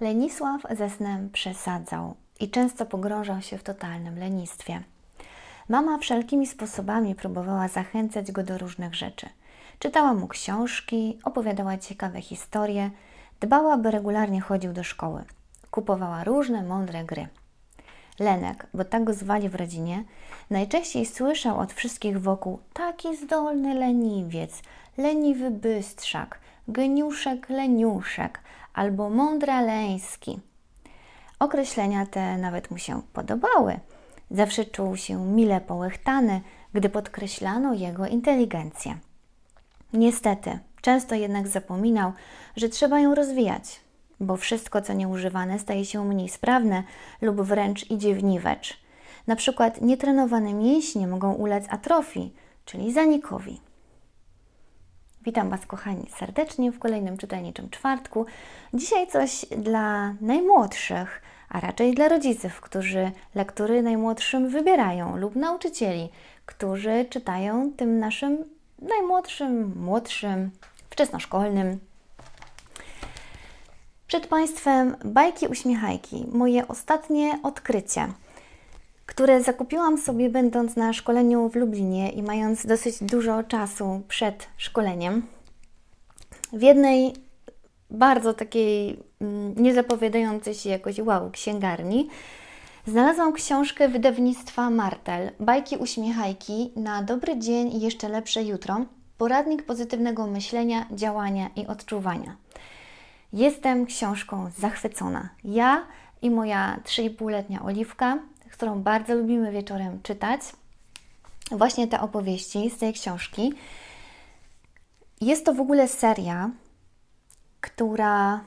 Lenisław ze snem przesadzał i często pogrążał się w totalnym lenistwie. Mama wszelkimi sposobami próbowała zachęcać go do różnych rzeczy. Czytała mu książki, opowiadała ciekawe historie, dbała, by regularnie chodził do szkoły. Kupowała różne mądre gry. Lenek, bo tak go zwali w rodzinie, najczęściej słyszał od wszystkich wokół taki zdolny leniwiec, leniwy bystrzak, geniuszek leniuszek albo mądraleński. Określenia te nawet mu się podobały. Zawsze czuł się mile połechtany, gdy podkreślano jego inteligencję. Niestety, często jednak zapominał, że trzeba ją rozwijać, bo wszystko, co nieużywane, staje się mniej sprawne lub wręcz idzie w niwecz. Na przykład nietrenowane mięśnie mogą ulec atrofii, czyli zanikowi. Witam Was, kochani, serdecznie w kolejnym czytelniczym czwartku. Dzisiaj coś dla najmłodszych, a raczej dla rodziców, którzy lektury najmłodszym wybierają, lub nauczycieli, którzy czytają tym naszym najmłodszym, młodszym, wczesnoszkolnym przed Państwem bajki uśmiechajki, moje ostatnie odkrycie, które zakupiłam sobie będąc na szkoleniu w Lublinie i mając dosyć dużo czasu przed szkoleniem. W jednej bardzo takiej mm, niezapowiadającej się jakoś wow księgarni znalazłam książkę wydawnictwa Martel Bajki uśmiechajki na dobry dzień i jeszcze lepsze jutro. Poradnik pozytywnego myślenia, działania i odczuwania. Jestem książką zachwycona. Ja i moja 3,5-letnia Oliwka, którą bardzo lubimy wieczorem czytać, właśnie te opowieści z tej książki. Jest to w ogóle seria, która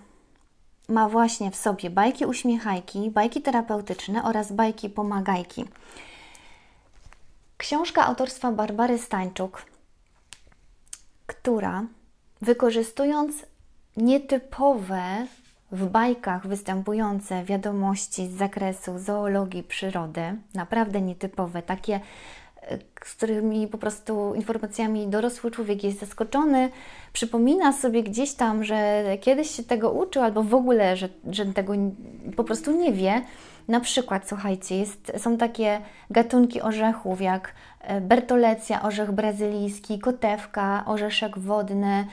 ma właśnie w sobie bajki uśmiechajki, bajki terapeutyczne oraz bajki pomagajki. Książka autorstwa Barbary Stańczuk, która wykorzystując nietypowe w bajkach występujące wiadomości z zakresu zoologii przyrody, naprawdę nietypowe, takie, e, z którymi po prostu informacjami dorosły człowiek jest zaskoczony, przypomina sobie gdzieś tam, że kiedyś się tego uczył, albo w ogóle, że, że tego po prostu nie wie. Na przykład, słuchajcie, jest, są takie gatunki orzechów jak e, bertolecja, orzech brazylijski, kotewka, orzeszek wodny,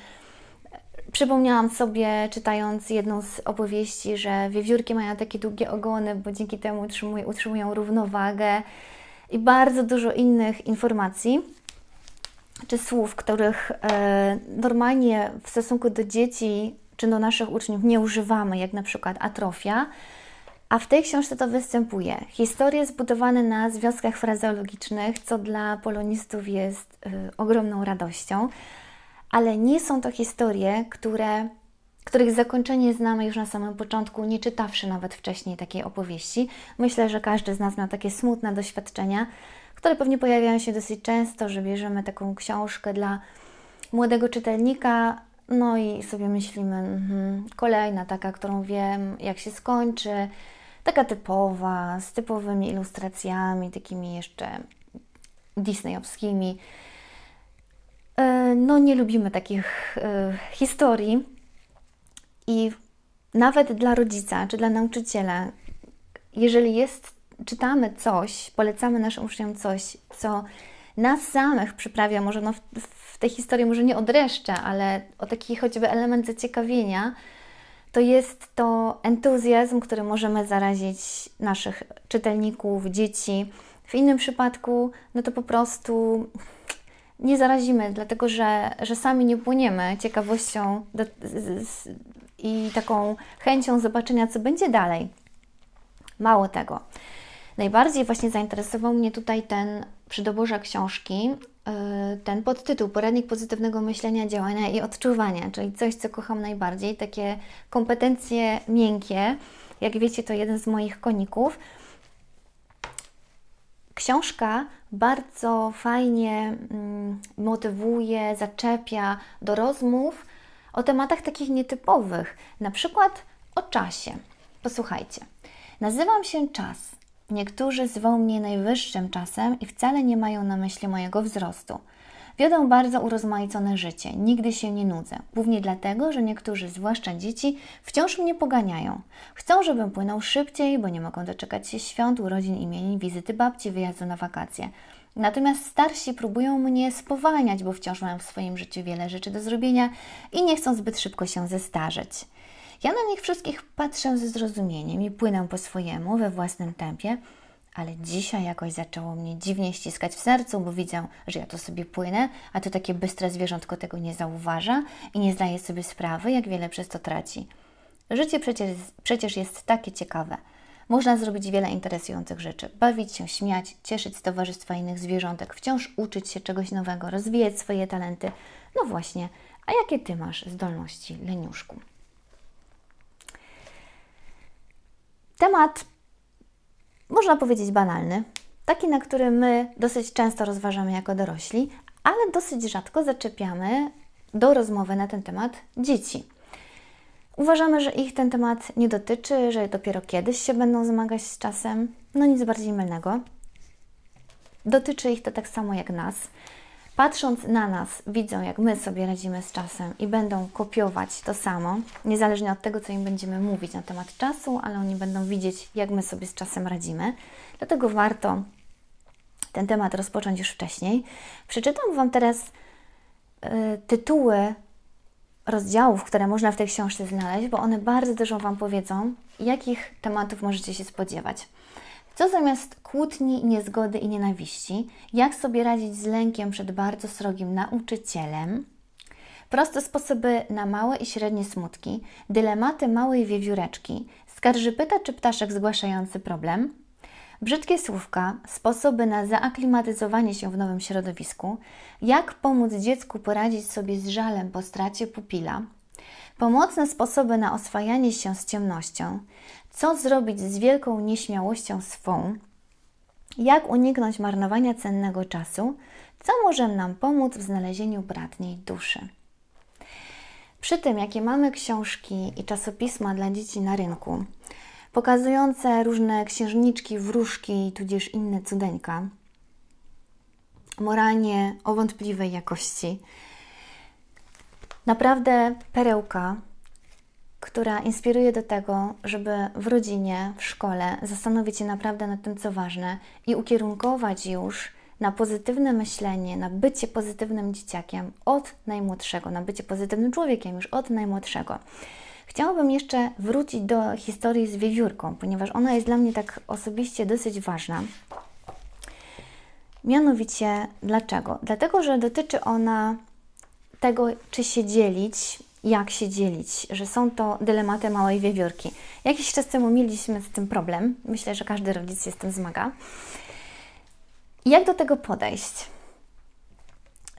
Przypomniałam sobie, czytając jedną z opowieści, że wiewiórki mają takie długie ogony, bo dzięki temu utrzymują, utrzymują równowagę i bardzo dużo innych informacji czy słów, których e, normalnie w stosunku do dzieci czy do naszych uczniów nie używamy, jak na przykład atrofia, a w tej książce to występuje. Historie zbudowane na związkach frazeologicznych, co dla polonistów jest e, ogromną radością ale nie są to historie, które, których zakończenie znamy już na samym początku, nie czytawszy nawet wcześniej takiej opowieści. Myślę, że każdy z nas ma takie smutne doświadczenia, które pewnie pojawiają się dosyć często, że bierzemy taką książkę dla młodego czytelnika, no i sobie myślimy, mhm, kolejna taka, którą wiem, jak się skończy, taka typowa, z typowymi ilustracjami, takimi jeszcze disneyowskimi. E, no nie lubimy takich e, historii i nawet dla rodzica czy dla nauczyciela, jeżeli jest, czytamy coś, polecamy naszym uczniom coś, co nas samych przyprawia, może no w, w tej historii może nie odreszcza, ale o taki choćby element zaciekawienia, to jest to entuzjazm, który możemy zarazić naszych czytelników, dzieci. W innym przypadku, no to po prostu nie zarazimy, dlatego że, że sami nie płyniemy ciekawością do, z, z, i taką chęcią zobaczenia, co będzie dalej. Mało tego. Najbardziej właśnie zainteresował mnie tutaj ten przy doborze książki y, ten podtytuł Poradnik pozytywnego myślenia, działania i odczuwania, czyli coś, co kocham najbardziej, takie kompetencje miękkie. Jak wiecie, to jeden z moich koników. Książka bardzo fajnie mm, motywuje, zaczepia do rozmów o tematach takich nietypowych, na przykład o czasie. Posłuchajcie. Nazywam się Czas. Niektórzy zwą mnie najwyższym czasem i wcale nie mają na myśli mojego wzrostu. Wiodą bardzo urozmaicone życie, nigdy się nie nudzę. Głównie dlatego, że niektórzy, zwłaszcza dzieci, wciąż mnie poganiają. Chcą, żebym płynął szybciej, bo nie mogą doczekać się świąt, urodzin, imienin, wizyty babci, wyjazdu na wakacje. Natomiast starsi próbują mnie spowalniać, bo wciąż mam w swoim życiu wiele rzeczy do zrobienia i nie chcą zbyt szybko się zestarzeć. Ja na nich wszystkich patrzę ze zrozumieniem i płynę po swojemu, we własnym tempie – ale dzisiaj jakoś zaczęło mnie dziwnie ściskać w sercu, bo widzę, że ja to sobie płynę, a to takie bystre zwierzątko tego nie zauważa i nie zdaje sobie sprawy, jak wiele przez to traci. Życie przecież, przecież jest takie ciekawe. Można zrobić wiele interesujących rzeczy: bawić się, śmiać, cieszyć z towarzystwa innych zwierzątek, wciąż uczyć się czegoś nowego, rozwijać swoje talenty. No właśnie, a jakie ty masz zdolności, leniuszku? Temat można powiedzieć banalny, taki, na który my dosyć często rozważamy jako dorośli, ale dosyć rzadko zaczepiamy do rozmowy na ten temat dzieci. Uważamy, że ich ten temat nie dotyczy, że dopiero kiedyś się będą zmagać z czasem. No nic bardziej mylnego. Dotyczy ich to tak samo jak nas patrząc na nas, widzą, jak my sobie radzimy z czasem i będą kopiować to samo, niezależnie od tego, co im będziemy mówić na temat czasu, ale oni będą widzieć, jak my sobie z czasem radzimy. Dlatego warto ten temat rozpocząć już wcześniej. Przeczytam Wam teraz e, tytuły rozdziałów, które można w tej książce znaleźć, bo one bardzo dużo Wam powiedzą, jakich tematów możecie się spodziewać. Co zamiast kłótni, niezgody i nienawiści, jak sobie radzić z lękiem przed bardzo srogim nauczycielem, proste sposoby na małe i średnie smutki, dylematy małej wiewióreczki, skarżypyta czy ptaszek zgłaszający problem, brzydkie słówka, sposoby na zaaklimatyzowanie się w nowym środowisku, jak pomóc dziecku poradzić sobie z żalem po stracie pupila, pomocne sposoby na oswajanie się z ciemnością, co zrobić z wielką nieśmiałością swą, jak uniknąć marnowania cennego czasu, co może nam pomóc w znalezieniu bratniej duszy. Przy tym, jakie mamy książki i czasopisma dla dzieci na rynku, pokazujące różne księżniczki, wróżki, tudzież inne cudeńka, moralnie o wątpliwej jakości. Naprawdę perełka która inspiruje do tego, żeby w rodzinie, w szkole zastanowić się naprawdę nad tym, co ważne i ukierunkować już na pozytywne myślenie, na bycie pozytywnym dzieciakiem od najmłodszego, na bycie pozytywnym człowiekiem już od najmłodszego. Chciałabym jeszcze wrócić do historii z wiewiórką, ponieważ ona jest dla mnie tak osobiście dosyć ważna. Mianowicie dlaczego? Dlatego, że dotyczy ona tego, czy się dzielić jak się dzielić, że są to dylematy małej wiewiórki. Jakiś czas temu mieliśmy z tym problem. Myślę, że każdy rodzic się z tym zmaga. Jak do tego podejść?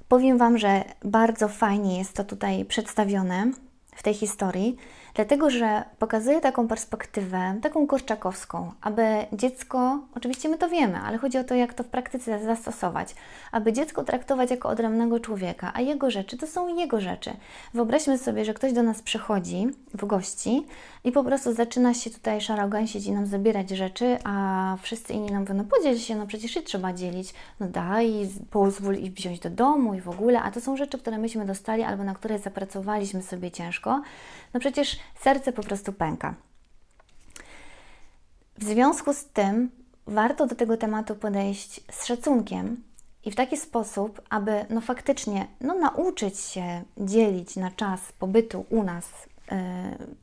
Powiem Wam, że bardzo fajnie jest to tutaj przedstawione w tej historii, Dlatego, że pokazuje taką perspektywę, taką korczakowską, aby dziecko, oczywiście my to wiemy, ale chodzi o to, jak to w praktyce zastosować, aby dziecko traktować jako odrębnego człowieka, a jego rzeczy to są jego rzeczy. Wyobraźmy sobie, że ktoś do nas przychodzi w gości i po prostu zaczyna się tutaj szarogęsić i nam zabierać rzeczy, a wszyscy inni nam mówią, no podziel się, no przecież się trzeba dzielić, no daj, pozwól i wziąć do domu i w ogóle, a to są rzeczy, które myśmy dostali albo na które zapracowaliśmy sobie ciężko. No przecież serce po prostu pęka. W związku z tym warto do tego tematu podejść z szacunkiem i w taki sposób, aby no faktycznie no nauczyć się dzielić na czas pobytu u nas y,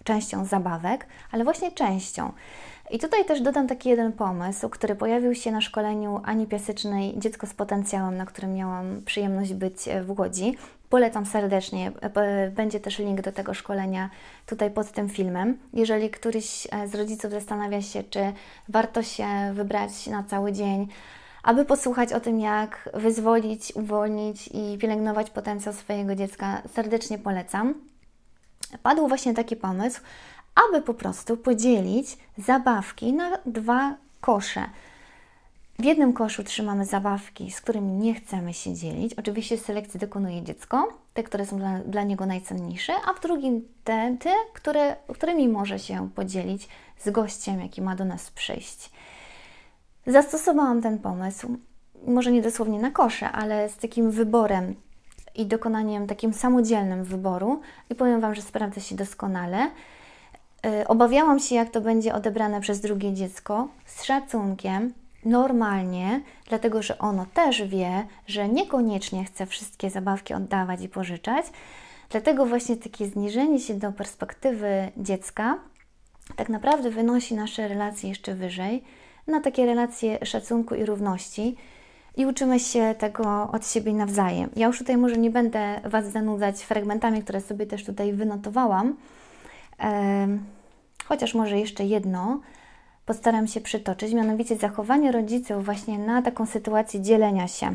częścią zabawek, ale właśnie częścią. I tutaj też dodam taki jeden pomysł, który pojawił się na szkoleniu Ani Piasecznej Dziecko z potencjałem, na którym miałam przyjemność być e, w Łodzi. Polecam serdecznie. E, e, będzie też link do tego szkolenia tutaj pod tym filmem. Jeżeli któryś e, z rodziców zastanawia się, czy warto się wybrać na cały dzień, aby posłuchać o tym, jak wyzwolić, uwolnić i pielęgnować potencjał swojego dziecka, serdecznie polecam. Padł właśnie taki pomysł, aby po prostu podzielić zabawki na dwa kosze. W jednym koszu trzymamy zabawki, z którymi nie chcemy się dzielić. Oczywiście selekcję dokonuje dziecko, te, które są dla, dla niego najcenniejsze, a w drugim te, te które, którymi może się podzielić z gościem, jaki ma do nas przyjść. Zastosowałam ten pomysł, może nie dosłownie na kosze, ale z takim wyborem i dokonaniem takim samodzielnym wyboru i powiem Wam, że sprawdza się doskonale. Y, obawiałam się, jak to będzie odebrane przez drugie dziecko, z szacunkiem, normalnie, dlatego że ono też wie, że niekoniecznie chce wszystkie zabawki oddawać i pożyczać. Dlatego właśnie takie zniżenie się do perspektywy dziecka tak naprawdę wynosi nasze relacje jeszcze wyżej, na takie relacje szacunku i równości. I uczymy się tego od siebie nawzajem. Ja już tutaj może nie będę Was zanudzać fragmentami, które sobie też tutaj wynotowałam, chociaż może jeszcze jedno postaram się przytoczyć, mianowicie zachowanie rodziców właśnie na taką sytuację dzielenia się.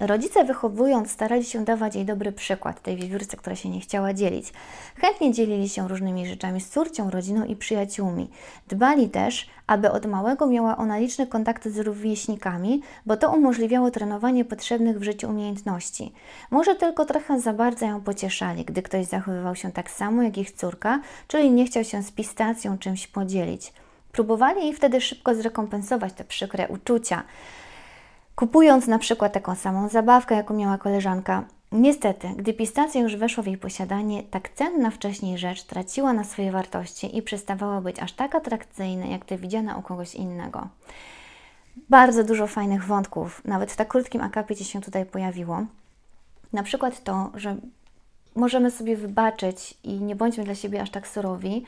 Rodzice wychowując starali się dawać jej dobry przykład, tej wiewiórce, która się nie chciała dzielić. Chętnie dzielili się różnymi rzeczami z córcią, rodziną i przyjaciółmi. Dbali też, aby od małego miała ona liczne kontakty z rówieśnikami, bo to umożliwiało trenowanie potrzebnych w życiu umiejętności. Może tylko trochę za bardzo ją pocieszali, gdy ktoś zachowywał się tak samo jak ich córka, czyli nie chciał się z pistacją czymś podzielić. Próbowali jej wtedy szybko zrekompensować te przykre uczucia, kupując na przykład taką samą zabawkę, jaką miała koleżanka. Niestety, gdy pistacja już weszła w jej posiadanie, tak cenna wcześniej rzecz traciła na swojej wartości i przestawała być aż tak atrakcyjna, jak gdy widziana u kogoś innego. Bardzo dużo fajnych wątków, nawet w tak krótkim ci się tutaj pojawiło. Na przykład to, że możemy sobie wybaczyć i nie bądźmy dla siebie aż tak surowi,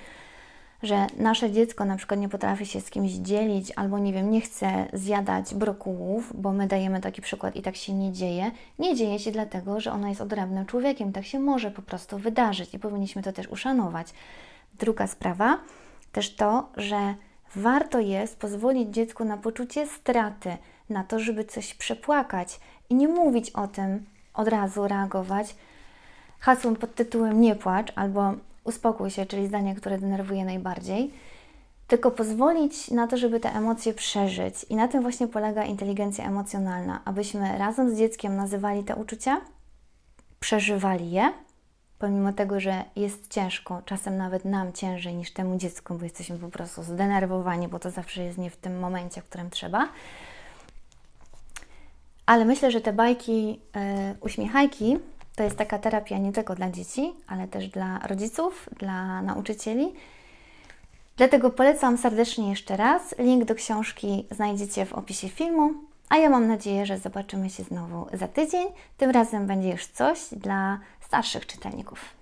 że nasze dziecko na przykład nie potrafi się z kimś dzielić, albo nie wiem, nie chce zjadać brokułów, bo my dajemy taki przykład i tak się nie dzieje, nie dzieje się dlatego, że ona jest odrębnym człowiekiem. Tak się może po prostu wydarzyć i powinniśmy to też uszanować. Druga sprawa, też to, że warto jest pozwolić dziecku na poczucie straty, na to, żeby coś przepłakać i nie mówić o tym, od razu reagować hasłem pod tytułem nie płacz albo uspokój się, czyli zdanie, które denerwuje najbardziej, tylko pozwolić na to, żeby te emocje przeżyć. I na tym właśnie polega inteligencja emocjonalna, abyśmy razem z dzieckiem nazywali te uczucia, przeżywali je, pomimo tego, że jest ciężko, czasem nawet nam ciężej niż temu dziecku, bo jesteśmy po prostu zdenerwowani, bo to zawsze jest nie w tym momencie, w którym trzeba. Ale myślę, że te bajki, yy, uśmiechajki to jest taka terapia nie tylko dla dzieci, ale też dla rodziców, dla nauczycieli. Dlatego polecam serdecznie jeszcze raz. Link do książki znajdziecie w opisie filmu. A ja mam nadzieję, że zobaczymy się znowu za tydzień. Tym razem będzie już coś dla starszych czytelników.